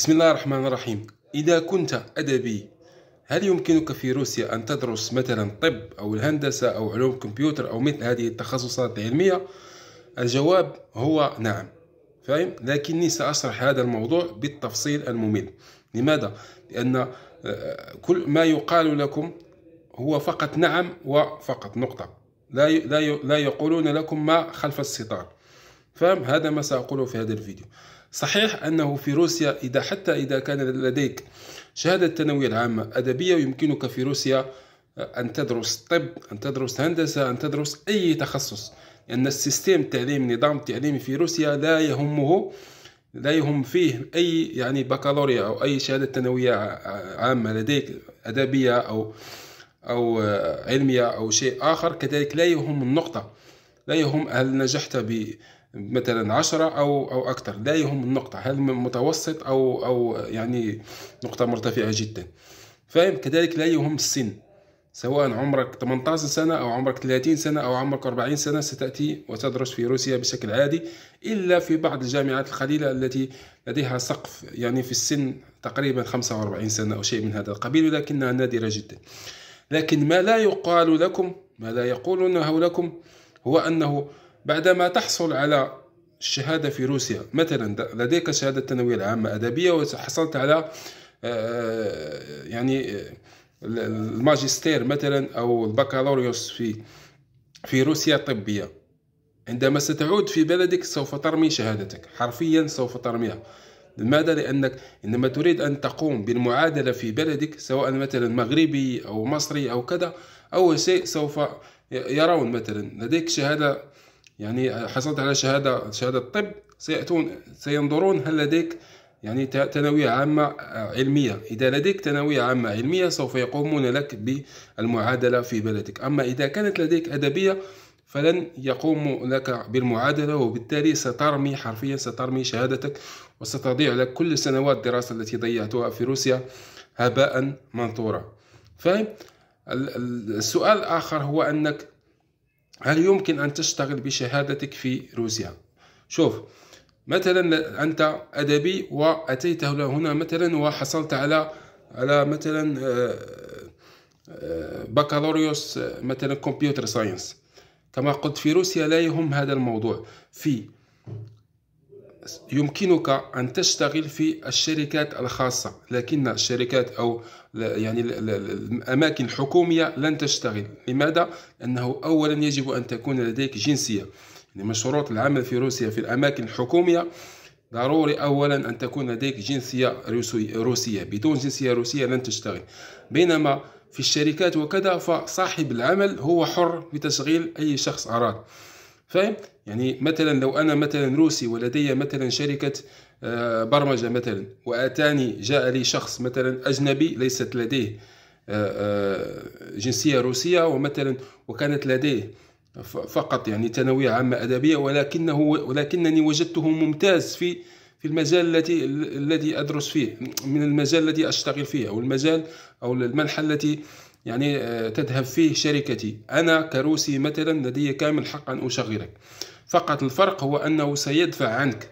بسم الله الرحمن الرحيم إذا كنت أدبي هل يمكنك في روسيا أن تدرس مثلا طب أو الهندسة أو علوم كمبيوتر أو مثل هذه التخصصات العلمية؟ الجواب هو نعم فاهم؟ لكني سأشرح هذا الموضوع بالتفصيل الممل لماذا؟ لأن آه، كل ما يقال لكم هو فقط نعم وفقط نقطة لا لا يقولون لكم ما خلف الستار فهم هذا ما سأقوله في هذا الفيديو صحيح أنه في روسيا إذا حتى إذا كان لديك شهادة ثانوية العامة أدبية يمكنك في روسيا أن تدرس طب أن تدرس هندسة أن تدرس أي تخصص لأن السيستم التعليمي نظام التعليمي في روسيا لا يهمه لا يهم فيه أي يعني بكالوريا أو أي شهادة ثانوية عامة لديك أدبية أو أو علمية أو شيء آخر كذلك لا يهم النقطة لا يهم هل نجحت ب مثلا عشرة أو أو أكثر لا يهم النقطة هل متوسط أو أو يعني نقطة مرتفعة جدا فاهم كذلك لا يهم السن سواء عمرك 18 سنة أو عمرك 30 سنة أو عمرك 40 سنة ستأتي وتدرس في روسيا بشكل عادي إلا في بعض الجامعات القليلة التي لديها سقف يعني في السن تقريبا 45 سنة أو شيء من هذا القبيل لكنها نادرة جدا لكن ما لا يقال لكم ما لا يقولونه لكم هو أنه بعدما تحصل على الشهادة في روسيا مثلا لديك شهادة الثانوية العامة أدبية وحصلت على آه، آه، يعني آه، الماجستير مثلا أو البكالوريوس في في روسيا طبية عندما ستعود في بلدك سوف ترمي شهادتك حرفيا سوف ترميها لماذا؟ لأنك عندما تريد أن تقوم بالمعادلة في بلدك سواء مثلا مغربي أو مصري أو كذا أول شيء سوف يرون مثلا لديك شهادة يعني حصلت على شهادة شهادة طب سيأتون سينظرون هل لديك يعني ثانوية عامة آه، علمية إذا لديك ثانوية عامة علمية سوف يقومون لك بالمعادلة في بلدك أما إذا كانت لديك أدبية فلن يقوم لك بالمعادلة وبالتالي سترمي حرفيا سترمي شهادتك وستضيع لك كل سنوات الدراسة التي ضيعتها في روسيا هباء منثورا فاهم السؤال الآخر هو أنك هل يمكن أن تشتغل بشهادتك في روسيا؟ شوف مثلا أنت أدبي وأتيت هنا مثلا وحصلت على على مثلا آه، آه، بكالوريوس آه، مثلا كمبيوتر ساينس كما قلت في روسيا لا يهم هذا الموضوع في يمكنك أن تشتغل في الشركات الخاصة لكن الشركات أو يعني الأماكن الحكومية لن تشتغل لماذا؟ لأنه أولا يجب أن تكون لديك جنسية يعني من شروط العمل في روسيا في الأماكن الحكومية ضروري اولا ان تكون لديك جنسيه روسيه بدون جنسيه روسيه لن تشتغل بينما في الشركات وكذا فصاحب العمل هو حر بتشغيل اي شخص اراد فاهم يعني مثلا لو انا مثلا روسي ولدي مثلا شركه آه، برمجه مثلا واتاني جاء لي شخص مثلا اجنبي ليست لديه آه، آه، جنسيه روسيه ومثلا وكانت لديه فقط يعني ثانويه عامه ادبيه ولكنه ولكنني وجدته ممتاز في في المجال التي الذي ادرس فيه من المجال الذي اشتغل فيه او المجال او المنحه التي يعني آه، تذهب فيه شركتي أنا كروسي مثلا لدي كامل حق أن أشغلك فقط الفرق هو أنه سيدفع عنك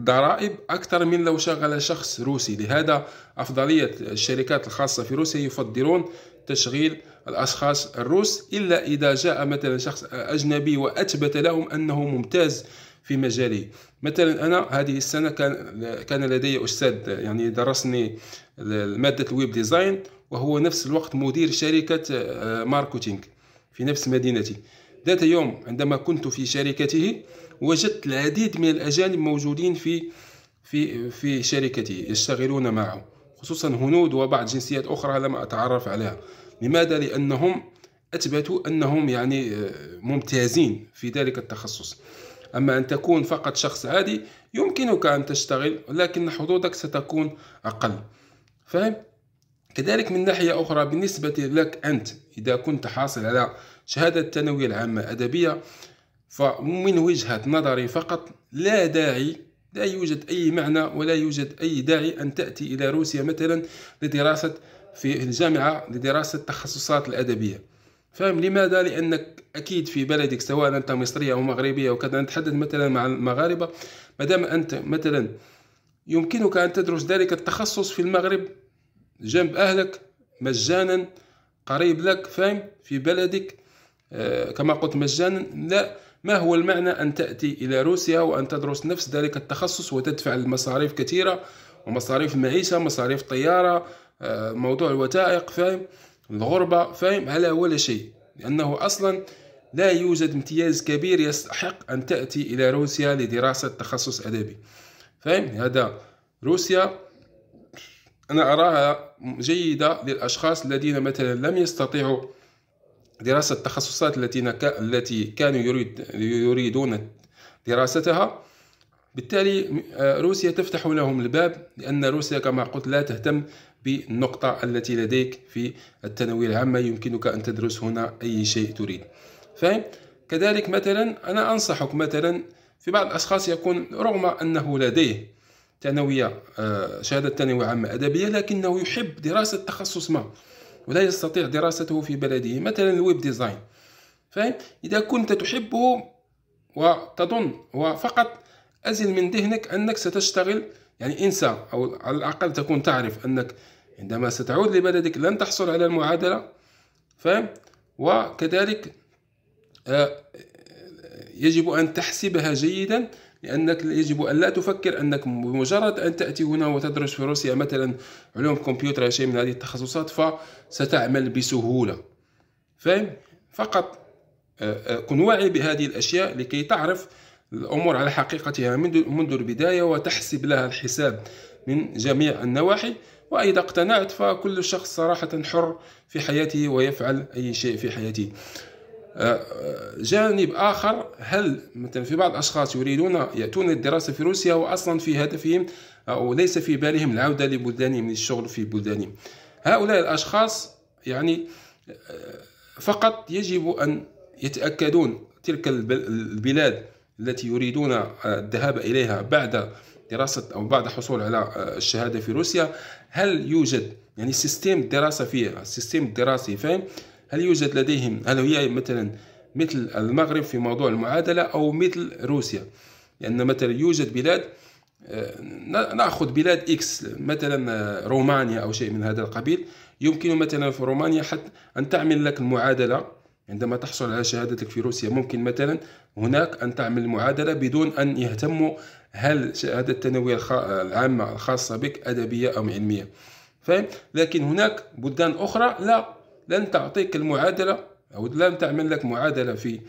ضرائب أكثر من لو شغل شخص روسي لهذا أفضلية الشركات الخاصة في روسيا يفضلون تشغيل الأشخاص الروس إلا إذا جاء مثلا شخص أجنبي وأثبت لهم أنه ممتاز في مجالي مثلا أنا هذه السنة كان, كان لدي أستاذ يعني درسني مادة الويب ديزاين وهو نفس الوقت مدير شركة آه، ماركتينغ في نفس مدينتي ذات يوم عندما كنت في شركته وجدت العديد من الأجانب موجودين في في في شركتي يشتغلون معه خصوصا هنود وبعض جنسيات أخرى لم أتعرف عليها لماذا؟ لأنهم أثبتوا أنهم يعني آه، ممتازين في ذلك التخصص أما أن تكون فقط شخص عادي يمكنك أن تشتغل لكن حظوظك ستكون أقل فهمت؟ كذلك من ناحية أخرى بالنسبة لك أنت إذا كنت حاصل على شهادة الثانوية العامة أدبية فمن وجهة نظري فقط لا داعي لا يوجد أي معنى ولا يوجد أي داعي أن تأتي إلى روسيا مثلا لدراسة في الجامعة لدراسة التخصصات الأدبية فاهم لماذا لأنك أكيد في بلدك سواء أنت مصرية أو مغربية وكذا نتحدث مثلا مع المغاربة مادام أنت مثلا يمكنك أن تدرس ذلك التخصص في المغرب جنب أهلك مجانا قريب لك فاهم في بلدك آه، كما قلت مجانا لا ما هو المعنى أن تأتي إلى روسيا وأن تدرس نفس ذلك التخصص وتدفع المصاريف كثيرة ومصاريف المعيشة مصاريف طيارة آه، موضوع الوثائق فاهم الغربة فاهم على ولا شيء لأنه أصلا لا يوجد امتياز كبير يستحق أن تأتي إلى روسيا لدراسة تخصص أدبي فاهم هذا روسيا أنا أراها جيدة للأشخاص الذين مثلا لم يستطيعوا دراسة التخصصات التي التي كانوا يريد يريدون دراستها بالتالي آه، روسيا تفتح لهم الباب لأن روسيا كما قلت لا تهتم بالنقطة التي لديك في الثانوية العامة يمكنك أن تدرس هنا أي شيء تريد فهم؟ كذلك مثلا أنا أنصحك مثلا في بعض الأشخاص يكون رغم أنه لديه ثانويه آه، شهاده ثانويه عامه ادبيه لكنه يحب دراسه تخصص ما ولا يستطيع دراسته في بلده مثلا الويب ديزاين فاهم اذا كنت تحبه وتظن وفقط ازل من ذهنك انك ستشتغل يعني انسى او على الاقل تكون تعرف انك عندما ستعود لبلدك لن تحصل على المعادله فاهم وكذلك آه، يجب ان تحسبها جيدا لأنك يجب أن لا تفكر أنك بمجرد أن تأتي هنا وتدرس في روسيا مثلا علوم كمبيوتر أو شيء من هذه التخصصات فستعمل بسهولة فاهم فقط آه، آه، كن واعي بهذه الأشياء لكي تعرف الأمور على حقيقتها منذ, منذ البداية وتحسب لها الحساب من جميع النواحي وإذا اقتنعت فكل شخص صراحة حر في حياته ويفعل أي شيء في حياته جانب اخر هل مثلا في بعض الاشخاص يريدون ياتون للدراسه في روسيا واصلا في هدفهم او ليس في بالهم العوده لبلدانهم للشغل في بلدانهم هؤلاء الاشخاص يعني آه، فقط يجب ان يتاكدون تلك البلاد التي يريدون الذهاب اليها بعد دراسه او بعد حصول على آه، الشهاده في روسيا هل يوجد يعني سيستم دراسه فيها سيستم دراسي فاهم هل يوجد لديهم هل هي مثلا مثل المغرب في موضوع المعادلة أو مثل روسيا لأن مثلا يوجد بلاد آه، ناخذ بلاد اكس مثلا آه، رومانيا او شيء من هذا القبيل يمكن مثلا في رومانيا حتى ان تعمل لك المعادله عندما تحصل على شهادتك في روسيا ممكن مثلا هناك ان تعمل المعادله بدون ان يهتموا هل شهاده الثانويه العامه الخاصه بك ادبيه ام علميه فاهم لكن هناك بلدان اخرى لا لن تعطيك المعادلة أو لن تعمل لك معادلة في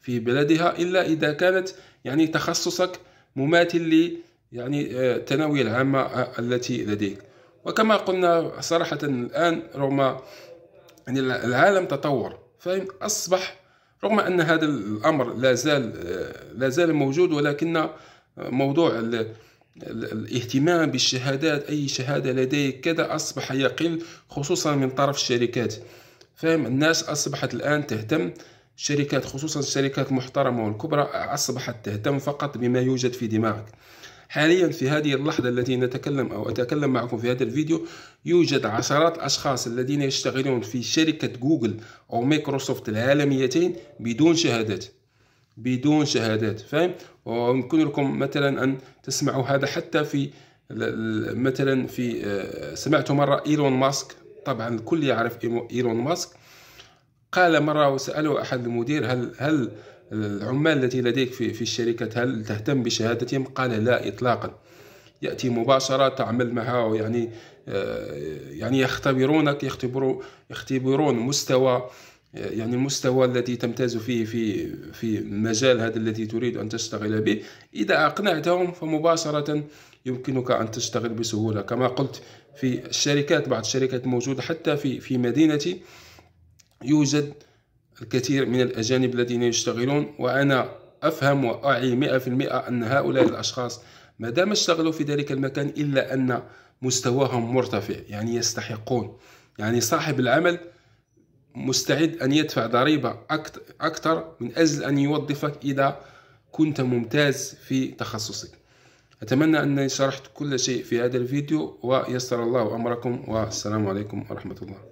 في بلدها إلا إذا كانت يعني تخصصك مماثل ل يعني آه، الثانوية العامة آه، التي لديك وكما قلنا صراحة الآن رغم أن العالم تطور فاهم أصبح رغم أن هذا الأمر لا زال آه، لا زال موجود ولكن موضوع الاهتمام بالشهادات أي شهادة لديك كذا أصبح يقل خصوصا من طرف الشركات فاهم الناس أصبحت الآن تهتم الشركات خصوصا الشركات المحترمة والكبرى أصبحت تهتم فقط بما يوجد في دماغك حاليا في هذه اللحظة التي نتكلم أو أتكلم معكم في هذا الفيديو يوجد عشرات الأشخاص الذين يشتغلون في شركة جوجل أو مايكروسوفت العالميتين بدون شهادات بدون شهادات فاهم ويمكن لكم مثلا أن تسمعوا هذا حتى في مثلا في آه، سمعت مرة إيلون ماسك طبعا الكل يعرف ايلون ماسك قال مرة وسأله أحد المدير هل هل العمال التي لديك في في الشركة هل تهتم بشهادتهم؟ قال لا إطلاقا. يأتي مباشرة تعمل معها يعني يعني يختبرونك يختبروا يختبرون مستوى يعني المستوى الذي تمتاز فيه في في المجال هذا الذي تريد أن تشتغل به إذا أقنعتهم فمباشرة يمكنك أن تشتغل بسهولة كما قلت في الشركات بعض الشركات موجودة حتى في في مدينتي يوجد الكثير من الأجانب الذين يشتغلون وأنا أفهم وأعي مئة في المئة أن هؤلاء الأشخاص ما دام اشتغلوا في ذلك المكان إلا أن مستواهم مرتفع يعني يستحقون يعني صاحب العمل مستعد أن يدفع ضريبة أكثر من أجل أن يوظفك إذا كنت ممتاز في تخصصك أتمنى أنني شرحت كل شيء في هذا الفيديو ويسر الله أمركم والسلام عليكم ورحمة الله